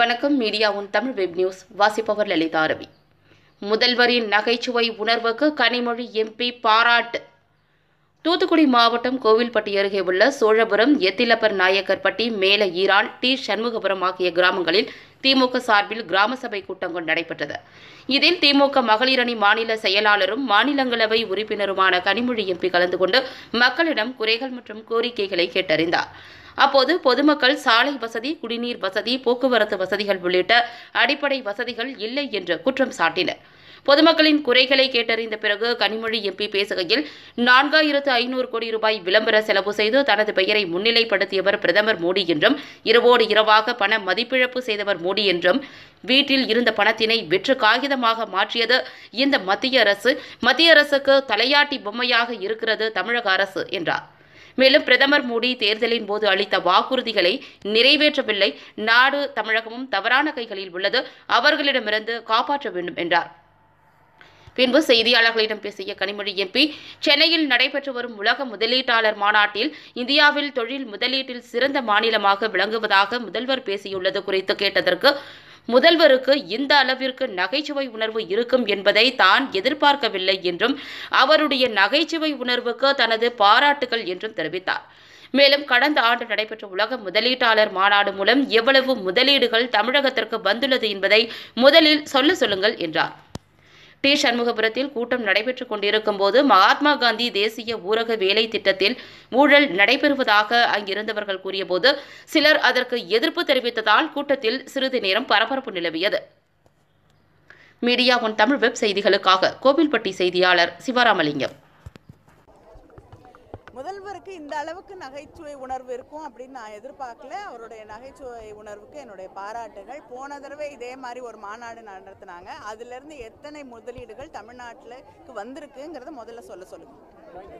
வணக்கம் மீடியா உன் Tamil web news வாசிப்பவர் லலிதா ரவி முதல்வரின் நகைச்சுவை உணர்வுக்கு கனிமொழி எம்பி பாராட்டு தூத்துக்குடி மாவட்டம் கோவில்பட்டி அருகே உள்ள சோழபுரம் எத்திலப்பர் நாயக்கர்பட்டி மேல ஈரான் டி சண்முகபுரம் ஆகிய கிராமங்களில் திமுக சார்பில் கிராம சபை கூட்டங்கள் நடைபெற்றது இதில் திமுக மகளிர் அணி மாநில செயலாளரும் மாநிலங்களவை உறுப்பினருமான கனிமொழி எம்பி கலந்து கொண்டு மக்களிடம் குறைகள் மற்றும் கோரிக்கைகளை கேட்டறிந்தார் அப்போது பொதுமக்கள் சாலை வசதி குடிநீர் வசதி போக்குவரத்து வசதிகள் உள்ளிட்ட அடிப்படை வசதிகள் இல்லை என்று குற்றம் சாட்டினர் பொதுமக்களின் குறைகளை கேட்டறிந்த பிறகு கனிமொழி எம்பி பேசுகையில் நான்காயிரத்து ஐநூறு கோடி ரூபாய் விளம்பர செலவு செய்து தனது பெயரை முன்னிலைப்படுத்தியவர் பிரதமர் மோடி என்றும் இரவோடு இரவாக பண மதிப்பிழப்பு செய்தவர் மோடி என்றும் வீட்டில் இருந்த பணத்தினை வெற்று காகிதமாக மாற்றியது இந்த மத்திய அரசு மத்திய அரசுக்கு தலையாட்டி பொம்மையாக இருக்கிறது தமிழக அரசு என்றார் மேலும் பிரதமர் மோடி தேர்தலின் போது அளித்த வாக்குறுதிகளை நிறைவேற்றவில்லை நாடு தமிழகமும் தவறான கைகளில் உள்ளது அவர்களிடமிருந்து காப்பாற்ற வேண்டும் என்றார் பின்பு செய்தியாளர்களிடம் பேசிய கனிமொழி எம்பி சென்னையில் நடைபெற்று வரும் உலக முதலீட்டாளர் மாநாட்டில் இந்தியாவில் தொழில் முதலீட்டில் சிறந்த மாநிலமாக விளங்குவதாக முதல்வர் பேசியுள்ளது குறித்து கேட்டதற்கு முதல்வருக்கு இந்த அளவிற்கு நகைச்சுவை உணர்வு இருக்கும் என்பதை தான் எதிர்பார்க்கவில்லை என்றும் அவருடைய நகைச்சுவை உணர்வுக்கு தனது பாராட்டுகள் என்றும் தெரிவித்தார் மேலும் கடந்த ஆண்டு நடைபெற்ற உலக முதலீட்டாளர் மாநாடு மூலம் எவ்வளவு முதலீடுகள் தமிழகத்திற்கு வந்துள்ளது என்பதை முதலில் சொல்ல சொல்லுங்கள் என்றார் டி சண்முகபுரத்தில் கூட்டம் நடைபெற்றுக் கொண்டிருக்கும் போது மகாத்மா காந்தி தேசிய ஊரக வேலை திட்டத்தில் ஊழல் நடைபெறுவதாக அங்கிருந்தவர்கள் கூறியபோது சிலர் அதற்கு எதிர்ப்பு தெரிவித்ததால் கூட்டத்தில் சிறிது நேரம் பரபரப்பு நிலவியது மீடியா ஒன் தமிழ் வெப் செய்திகளுக்காக கோவில்பட்டி செய்தியாளர் சிவராமலிங்கம் முதல்வருக்கு இந்த அளவுக்கு நகைச்சுவை உணர்வு இருக்கும் அப்படின்னு நான் எதிர்பார்க்கல அவருடைய நகைச்சுவை உணர்வுக்கு என்னுடைய பாராட்டுகள் போன தடவை இதே மாதிரி ஒரு மாநாடு நடத்தினாங்க அதுலேருந்து எத்தனை முதலீடுகள் தமிழ்நாட்டிலுக்கு வந்திருக்குங்கிறத முதல்ல சொல்ல சொல்லுங்க